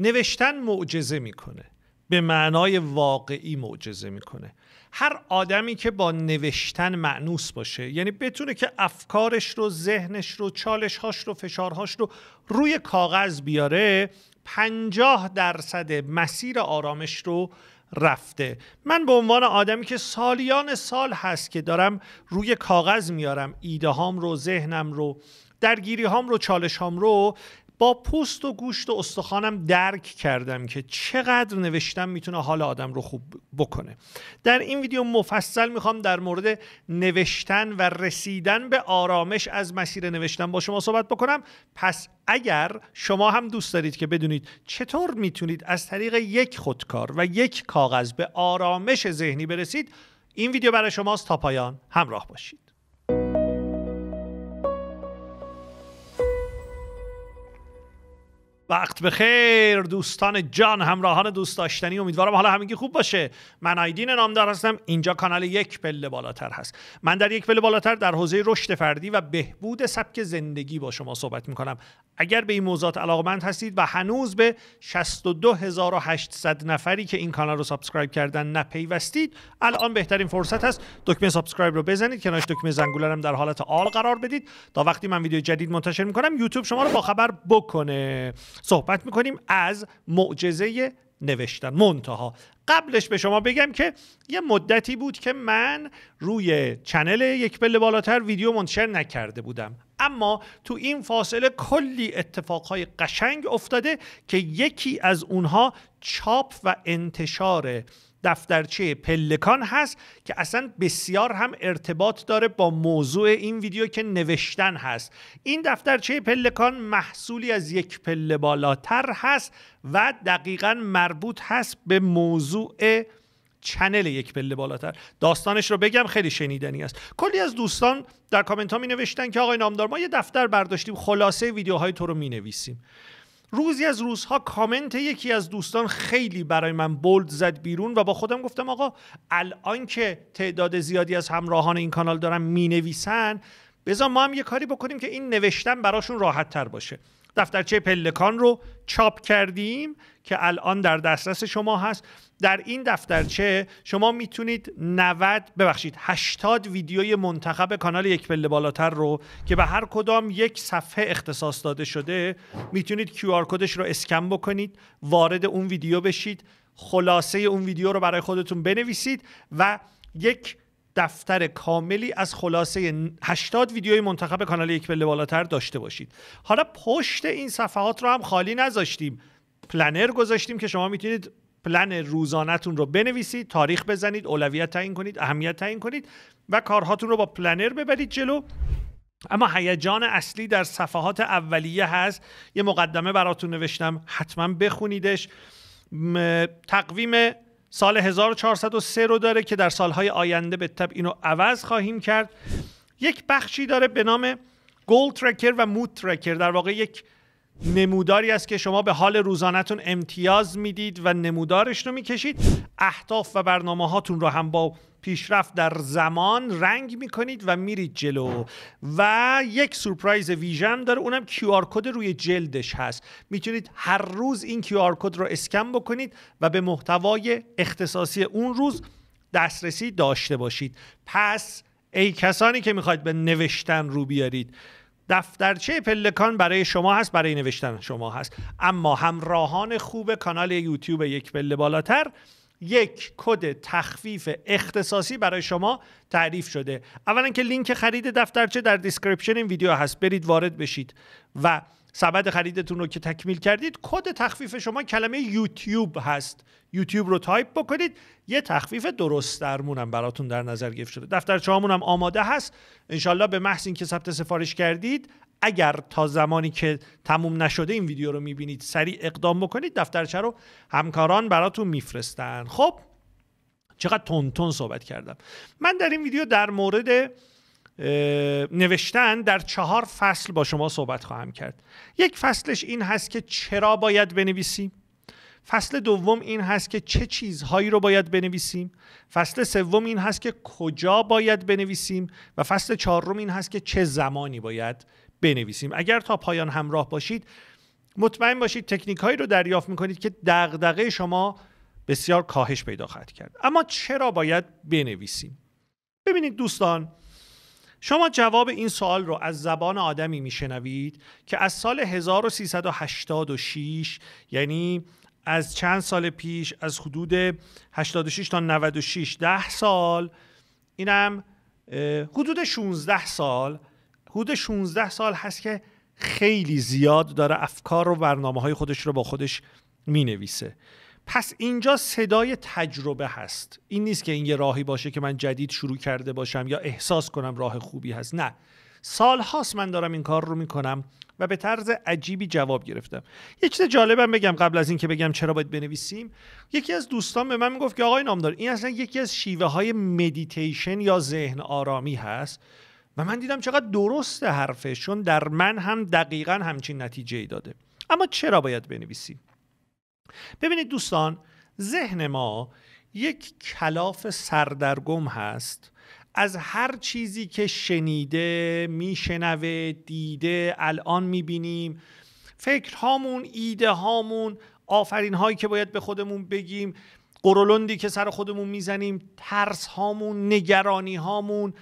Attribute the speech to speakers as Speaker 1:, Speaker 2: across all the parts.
Speaker 1: نوشتن معجزه میکنه به معنای واقعی معجزه میکنه هر آدمی که با نوشتن معنوس باشه یعنی بتونه که افکارش رو ذهنش رو هاش رو فشارهاش رو روی کاغذ بیاره پنجاه درصد مسیر آرامش رو رفته من به عنوان آدمی که سالیان سال هست که دارم روی کاغذ میارم ایده هام رو ذهنم رو درگیری هام رو چالش هام رو با پوست و گوشت و استخوانم درک کردم که چقدر نوشتن میتونه حال آدم رو خوب بکنه در این ویدیو مفصل میخوام در مورد نوشتن و رسیدن به آرامش از مسیر نوشتن با شما صحبت بکنم پس اگر شما هم دوست دارید که بدونید چطور میتونید از طریق یک خودکار و یک کاغذ به آرامش ذهنی برسید این ویدیو برای شماست تا پایان همراه باشید وقت بخیر دوستان جان همراهان دوست داشتنی امیدوارم حالا همگی خوب باشه من آیدین نامدار هستم اینجا کانال یک پله بالاتر هست من در یک پله بالاتر در حوزه رشد فردی و بهبود سبک زندگی با شما صحبت میکنم اگر به این موضوعات علاقمند هستید و هنوز به 62800 نفری که این کانال رو سابسکرایب کردن نپیوستید الان بهترین فرصت هست دکمه سابسکرایب رو بزنید کنارش دکمه زنگوله هم در حالت آل قرار بدید تا وقتی من ویدیو جدید منتشر کنم یوتیوب شما رو خبر بکنه صحبت میکنیم از معجزه نوشتن منتها قبلش به شما بگم که یه مدتی بود که من روی چنل یک پله بالاتر ویدیو منتشر نکرده بودم اما تو این فاصله کلی اتفاقهای قشنگ افتاده که یکی از اونها چاپ و انتشار دفترچه پلکان هست که اصلا بسیار هم ارتباط داره با موضوع این ویدیو که نوشتن هست این دفترچه پلکان محصولی از یک پله بالاتر هست و دقیقا مربوط هست به موضوع چنل یک پله بالاتر داستانش رو بگم خیلی شنیدنی است کلی از دوستان در کامنت ها می نوشتن که آقای نامدار ما یه دفتر برداشتیم خلاصه ویدیوهای تو رو می نویسیم روزی از روزها کامنت یکی از دوستان خیلی برای من بولد زد بیرون و با خودم گفتم آقا الان که تعداد زیادی از همراهان این کانال دارن نویسن بذار ما هم یه کاری بکنیم که این نوشتن براشون راحت تر باشه دفترچه پلکان رو چاپ کردیم که الان در دسترس شما هست در این دفترچه شما میتونید 90 ببخشید 80 ویدیوی منتخب کانال یک پله بالاتر رو که به هر کدام یک صفحه اختصاص داده شده میتونید کیو آر کدش رو اسکن بکنید وارد اون ویدیو بشید خلاصه اون ویدیو رو برای خودتون بنویسید و یک دفتر کاملی از خلاصه 80 ویدیوی منتخب کانال یک پله بالاتر داشته باشید حالا پشت این صفحات رو هم خالی نذاشتیم پلنر گذاشتیم که شما میتونید پلن روزانهتون رو بنویسید تاریخ بزنید اولویت تعیین کنید اهمیت تعیین کنید و کارهاتون رو با پلنر ببرید جلو اما هیجان اصلی در صفحات اولیه هست یه مقدمه براتون نوشتم حتما بخونیدش تقویم سال 1403 رو داره که در سالهای آینده به طب اینو عوض خواهیم کرد یک بخشی داره به نام گول ترکر و مود ترکر در واقع یک نموداری است که شما به حال روزانهتون امتیاز میدید و نمودارش رو میکشید اهداف و برنامه هاتون رو هم با پیشرفت در زمان رنگ میکنید و میرید جلو و یک سورپرایز ویژن داره اونم کیو کد روی جلدش هست میتونید هر روز این کیو آر کد رو اسکن بکنید و به محتوای اختصاصی اون روز دسترسی داشته باشید پس ای کسانی که میخواید به نوشتن رو بیارید دفترچه پلکان برای شما هست برای نوشتن شما هست اما همراهان خوب کانال یوتیوب یک پله بالاتر یک کد تخفیف اختصاصی برای شما تعریف شده اولا که لینک خرید دفترچه در دیسکریپشن این ویدیو هست برید وارد بشید و سبد خریدتون رو که تکمیل کردید کد تخفیف شما کلمه یوتیوب هست یوتیوب رو تایپ بکنید یه تخفیف درست درمون هم براتون در نظر گرفته شده دفتر هم آماده هست انشالله به محض اینکه ثبت سفارش کردید اگر تا زمانی که تموم نشده این ویدیو رو میبینید سریع اقدام بکنید دفترچه رو همکاران براتون میفرستن خب چقدر تون تون صحبت کردم من در این ویدیو در مورد نوشتن در چهار فصل با شما صحبت خواهم کرد یک فصلش این هست که چرا باید بنویسیم فصل دوم این هست که چه چیزهایی رو باید بنویسیم فصل سوم این هست که کجا باید بنویسیم و فصل چهارم این هست که چه زمانی باید بنویسیم اگر تا پایان همراه باشید مطمئن باشید تکنیک هایی رو دریافت میکنید که دغدغه شما بسیار کاهش پیدا خواهد کرد اما چرا باید بنویسیم ببینید دوستان شما جواب این سوال رو از زبان آدمی میشنوید که از سال 1386 یعنی از چند سال پیش از حدود 86 تا 96 ده سال اینم حدود 16 سال حدود 16 سال هست که خیلی زیاد داره افکار و برنامه های خودش رو با خودش مینویسه پس اینجا صدای تجربه هست این نیست که این یه راهی باشه که من جدید شروع کرده باشم یا احساس کنم راه خوبی هست نه سالهاست من دارم این کار رو میکنم و به طرز عجیبی جواب گرفتم یه چیز جالبم بگم قبل از اینکه بگم چرا باید بنویسیم یکی از دوستان به من میگفت که آقای نامدار این اصلا یکی از شیوه های مدیتیشن یا ذهن آرامی هست و من دیدم چقدر درست حرفشون در من هم دقیقا همچین نتیجه ای داده اما چرا باید بنویسیم ببینید دوستان ذهن ما یک کلاف سردرگم هست از هر چیزی که شنیده میشنوه دیده الان میبینیم فکرهامون ایده هامون آفرین هایی که باید به خودمون بگیم قرولندی که سر خودمون میزنیم ترس هامون نگرانی هامون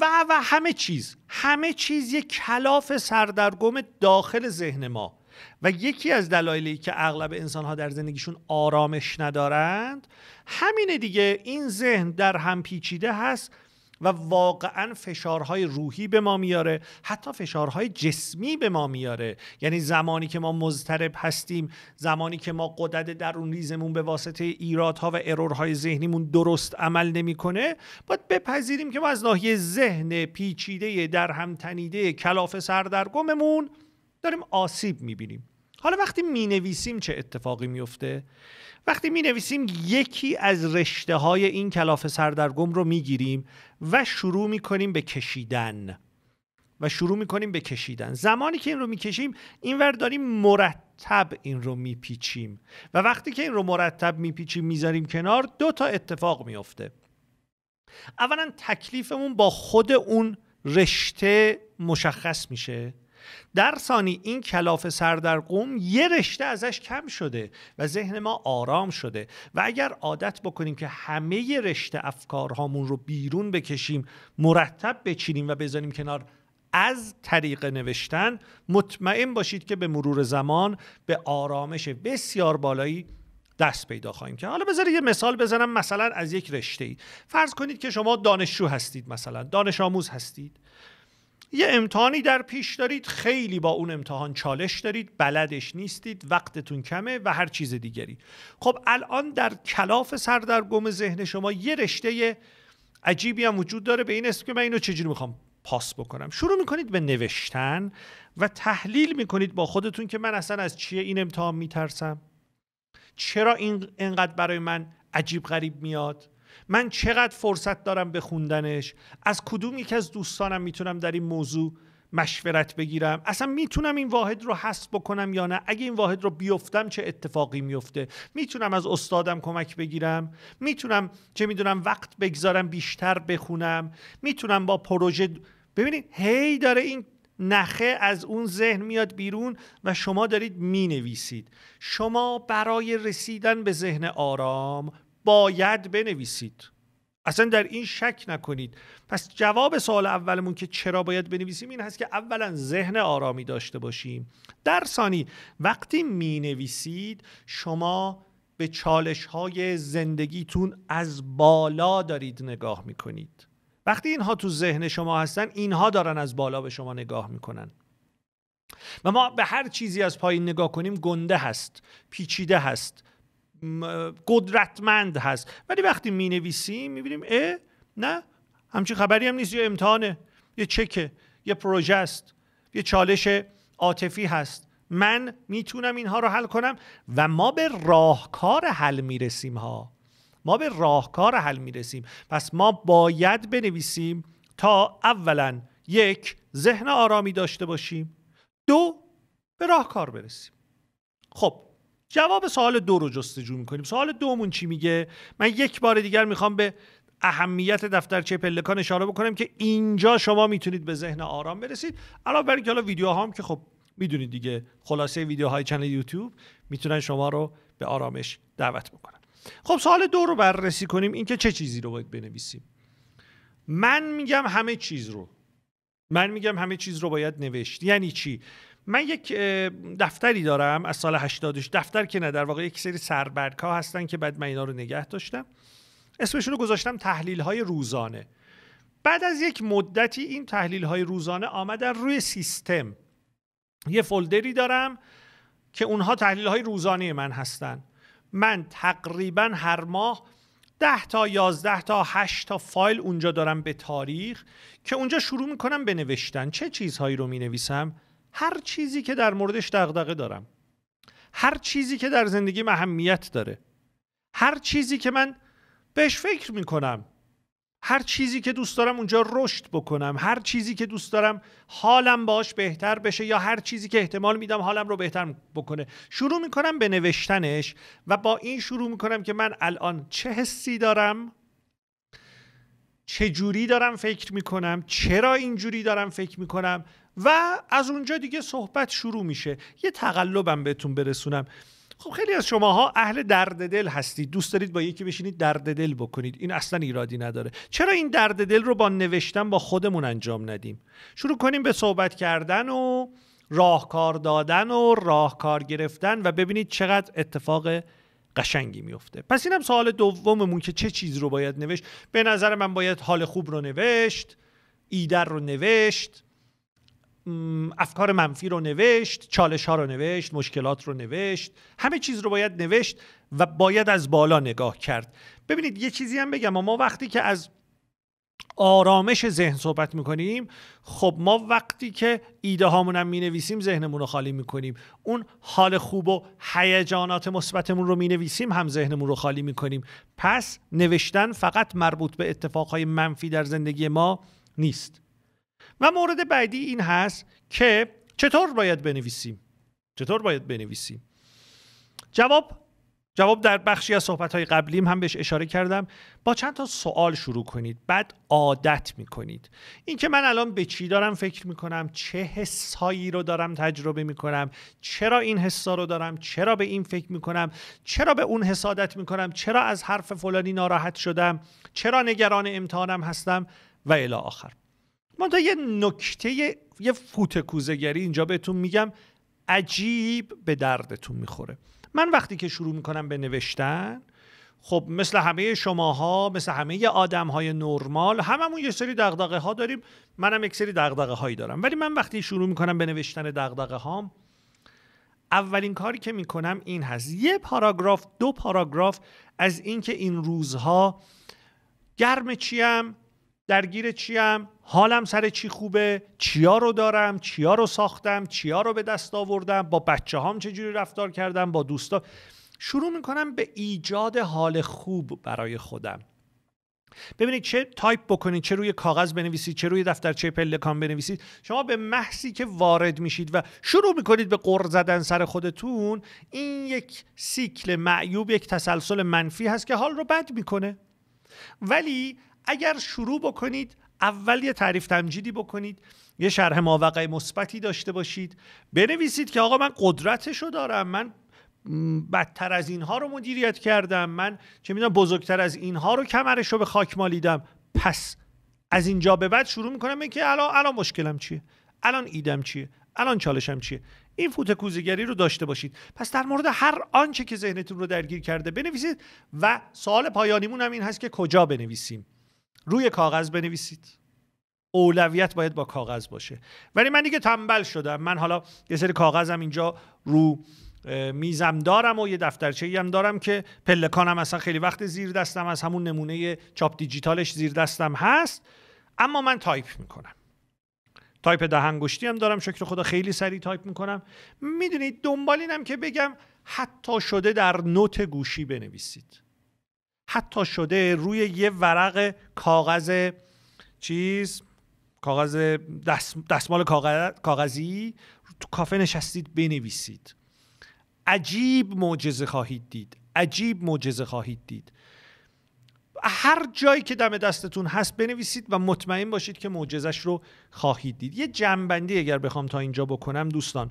Speaker 1: و و همه چیز همه چیز یک کلاف سردرگم داخل ذهن ما و یکی از دلایلی که اغلب انسانها در زندگیشون آرامش ندارند همینه دیگه این ذهن در هم پیچیده هست و واقعا فشارهای روحی به ما میاره حتی فشارهای جسمی به ما میاره یعنی زمانی که ما مضطرب هستیم زمانی که ما قدرت درون ریزمون به واسطه ایرادها و ارورهای ذهنیمون درست عمل نمیکنه باید بپذیریم که ما از ناحیه ذهن پیچیده در هم تنیده کلاف سردرگممون داریم آسیب میبینیم حالا وقتی می نویسیم چه اتفاقی میفته وقتی می نویسیم یکی از رشته های این کلاف سردرگم رو می گیریم و شروع می به کشیدن و شروع می کنیم به کشیدن زمانی که این رو می کشیم این ور داریم مرتب این رو می و وقتی که این رو مرتب می پیچیم میذاریم کنار دو تا اتفاق میفته اولا تکلیفمون با خود اون رشته مشخص میشه در ثانی این کلاف قوم یه رشته ازش کم شده و ذهن ما آرام شده و اگر عادت بکنیم که همه رشته افکارهامون رو بیرون بکشیم مرتب بچینیم و بذاریم کنار از طریق نوشتن مطمئن باشید که به مرور زمان به آرامش بسیار بالایی دست پیدا خواهیم کرد حالا بذارید یه مثال بزنم مثلا از یک رشته ای فرض کنید که شما دانشجو هستید مثلا دانش آموز هستید یه امتحانی در پیش دارید خیلی با اون امتحان چالش دارید بلدش نیستید وقتتون کمه و هر چیز دیگری خب الان در کلاف سردرگم ذهن شما یه رشته عجیبی هم وجود داره به این اسم که من اینو چجوری میخوام پاس بکنم شروع میکنید به نوشتن و تحلیل میکنید با خودتون که من اصلا از چیه این امتحان میترسم چرا این انقدر برای من عجیب غریب میاد من چقدر فرصت دارم به خوندنش از کدوم یکی از دوستانم میتونم در این موضوع مشورت بگیرم اصلا میتونم این واحد رو حذف بکنم یا نه اگه این واحد رو بیفتم چه اتفاقی میفته میتونم از استادم کمک بگیرم میتونم چه میدونم وقت بگذارم بیشتر بخونم میتونم با پروژه ببینید هی داره این نخه از اون ذهن میاد بیرون و شما دارید مینویسید شما برای رسیدن به ذهن آرام باید بنویسید اصلا در این شک نکنید پس جواب سوال اولمون که چرا باید بنویسیم این هست که اولا ذهن آرامی داشته باشیم در ثانی وقتی می نویسید شما به چالش های زندگیتون از بالا دارید نگاه می کنید وقتی اینها تو ذهن شما هستن اینها دارن از بالا به شما نگاه میکنن و ما به هر چیزی از پایین نگاه کنیم گنده هست پیچیده هست قدرتمند هست ولی وقتی می نویسیم می بینیم اه نه همچین خبری هم نیست یه امتحانه یه چکه یه پروژه است یه چالش عاطفی هست من میتونم اینها رو حل کنم و ما به راهکار حل میرسیم ها ما به راهکار حل میرسیم پس ما باید بنویسیم تا اولا یک ذهن آرامی داشته باشیم دو به راهکار برسیم خب جواب سوال دو رو جستجو میکنیم سوال دومون چی میگه من یک بار دیگر میخوام به اهمیت دفترچه پلکان اشاره بکنم که اینجا شما میتونید به ذهن آرام برسید علاوه بر اینکه حالا ویدیوها هم که خب میدونید دیگه خلاصه ویدیوهای چنل یوتیوب میتونن شما رو به آرامش دعوت بکنن خب سوال دو رو بررسی کنیم اینکه چه چیزی رو باید بنویسیم من میگم همه چیز رو من میگم همه چیز رو باید نوشت یعنی چی من یک دفتری دارم از سال 80 دفتر که نه در واقع یک سری سربرگ ها هستن که بعد من اینا رو نگه داشتم اسمشون رو گذاشتم تحلیل های روزانه بعد از یک مدتی این تحلیل های روزانه آمدن روی سیستم یه فولدری دارم که اونها تحلیل های روزانه من هستن من تقریبا هر ماه 10 تا 11 تا 8 تا فایل اونجا دارم به تاریخ که اونجا شروع میکنم بنوشتن چه چیزهایی رو مینویسم. هر چیزی که در موردش دغدغه دارم هر چیزی که در زندگی اهمیت داره هر چیزی که من بهش فکر میکنم هر چیزی که دوست دارم اونجا رشد بکنم هر چیزی که دوست دارم حالم باش بهتر بشه یا هر چیزی که احتمال میدم حالم رو بهتر بکنه شروع میکنم به نوشتنش و با این شروع میکنم که من الان چه حسی دارم چه جوری دارم فکر میکنم چرا اینجوری دارم فکر میکنم و از اونجا دیگه صحبت شروع میشه یه تقلبم بهتون برسونم خب خیلی از شماها اهل درد دل هستید دوست دارید با یکی بشینید درد دل بکنید این اصلا ایرادی نداره چرا این درد دل رو با نوشتن با خودمون انجام ندیم شروع کنیم به صحبت کردن و راهکار دادن و راهکار گرفتن و ببینید چقدر اتفاق قشنگی میفته پس اینم سوال دوممون که چه چیز رو باید نوشت به نظر من باید حال خوب رو نوشت ایدر رو نوشت افکار منفی رو نوشت چالش ها رو نوشت مشکلات رو نوشت همه چیز رو باید نوشت و باید از بالا نگاه کرد ببینید یه چیزی هم بگم ما وقتی که از آرامش ذهن صحبت میکنیم خب ما وقتی که ایده هامون هم مینویسیم ذهنمون رو خالی میکنیم اون حال خوب و هیجانات مثبتمون رو مینویسیم هم ذهنمون رو خالی میکنیم پس نوشتن فقط مربوط به اتفاقهای منفی در زندگی ما نیست و مورد بعدی این هست که چطور باید بنویسیم چطور باید بنویسیم جواب جواب در بخشی از های قبلیم هم بهش اشاره کردم با چند تا سوال شروع کنید بعد عادت کنید این که من الان به چی دارم فکر می کنم چه حسایی رو دارم تجربه می کنم چرا این حسا رو دارم چرا به این فکر می کنم چرا به اون حسادت کنم چرا از حرف فلانی ناراحت شدم چرا نگران امتحانم هستم و الی آخر من تا یه نکته یه, فوت کوزگری اینجا بهتون میگم عجیب به دردتون میخوره من وقتی که شروع میکنم به نوشتن خب مثل همه شماها مثل همه آدم های نرمال هممون یه سری دغدغه ها داریم منم یک سری دغدغه هایی دارم ولی من وقتی شروع میکنم به نوشتن دغدغه هام اولین کاری که میکنم این هست یه پاراگراف دو پاراگراف از اینکه این روزها گرم چیم درگیر چیم حالم سر چی خوبه چیا رو دارم چیا رو ساختم چیا رو به دست آوردم با بچه هام چجوری رفتار کردم با دوستا شروع میکنم به ایجاد حال خوب برای خودم ببینید چه تایپ بکنید چه روی کاغذ بنویسید چه روی دفترچه پلکان بنویسید شما به محضی که وارد میشید و شروع میکنید به قر زدن سر خودتون این یک سیکل معیوب یک تسلسل منفی هست که حال رو بد میکنه ولی اگر شروع بکنید اول یه تعریف تمجیدی بکنید یه شرح ماوقع مثبتی داشته باشید بنویسید که آقا من قدرتش رو دارم من بدتر از اینها رو مدیریت کردم من چه میدونم بزرگتر از اینها رو کمرش رو به خاک مالیدم پس از اینجا به بعد شروع میکنم که الان الان مشکلم چیه الان ایدم چیه الان چالشم چیه این فوت کوزگری رو داشته باشید پس در مورد هر آنچه که ذهنتون رو درگیر کرده بنویسید و سوال پایانیمون هم این هست که کجا بنویسیم روی کاغذ بنویسید اولویت باید با کاغذ باشه ولی من دیگه تنبل شدم من حالا یه سری کاغذم اینجا رو میزم دارم و یه دفترچه هم دارم که پلکانم اصلا خیلی وقت زیر دستم از همون نمونه چاپ دیجیتالش زیر دستم هست اما من تایپ میکنم تایپ دهنگشتی هم دارم شکر خدا خیلی سریع تایپ میکنم میدونید دنبال اینم که بگم حتی شده در نوت گوشی بنویسید حتی شده روی یه ورق کاغذ چیز کاغذ دستمال کاغذی تو کافه نشستید بنویسید عجیب معجزه خواهید دید عجیب معجزه خواهید دید هر جایی که دم دستتون هست بنویسید و مطمئن باشید که معجزش رو خواهید دید یه جنبندی اگر بخوام تا اینجا بکنم دوستان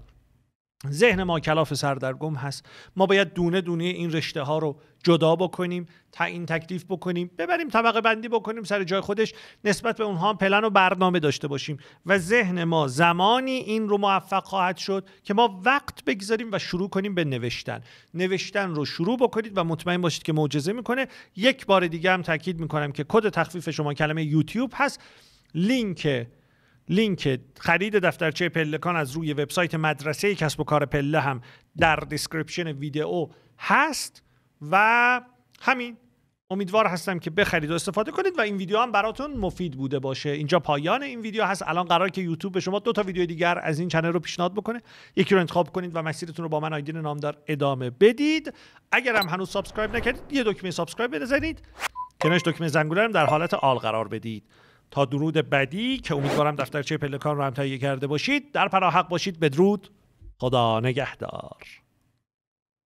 Speaker 1: ذهن ما کلاف سردرگم هست ما باید دونه دونه این رشته ها رو جدا بکنیم این تکلیف بکنیم ببریم طبقه بندی بکنیم سر جای خودش نسبت به اونها پلن و برنامه داشته باشیم و ذهن ما زمانی این رو موفق خواهد شد که ما وقت بگذاریم و شروع کنیم به نوشتن نوشتن رو شروع بکنید و مطمئن باشید که معجزه میکنه یک بار دیگه هم تاکید میکنم که کد تخفیف شما کلمه یوتیوب هست لینک لینک خرید دفترچه پلکان از روی وبسایت مدرسه کسب و کار پله هم در دیسکریپشن ویدیو هست و همین امیدوار هستم که بخرید و استفاده کنید و این ویدیو هم براتون مفید بوده باشه اینجا پایان این ویدیو هست الان قرار که یوتیوب به شما دو تا ویدیو دیگر از این چنل رو پیشنهاد بکنه یکی رو انتخاب کنید و مسیرتون رو با من آیدین نامدار ادامه بدید اگر هم هنوز سابسکرایب نکردید یه دکمه سابسکرایب بزنید کنارش دکمه زنگوله هم در حالت آل قرار بدید تا درود بعدی که امیدوارم دفترچه پلکان رو هم تهیه کرده باشید در پراحق باشید بدرود خدا نگهدار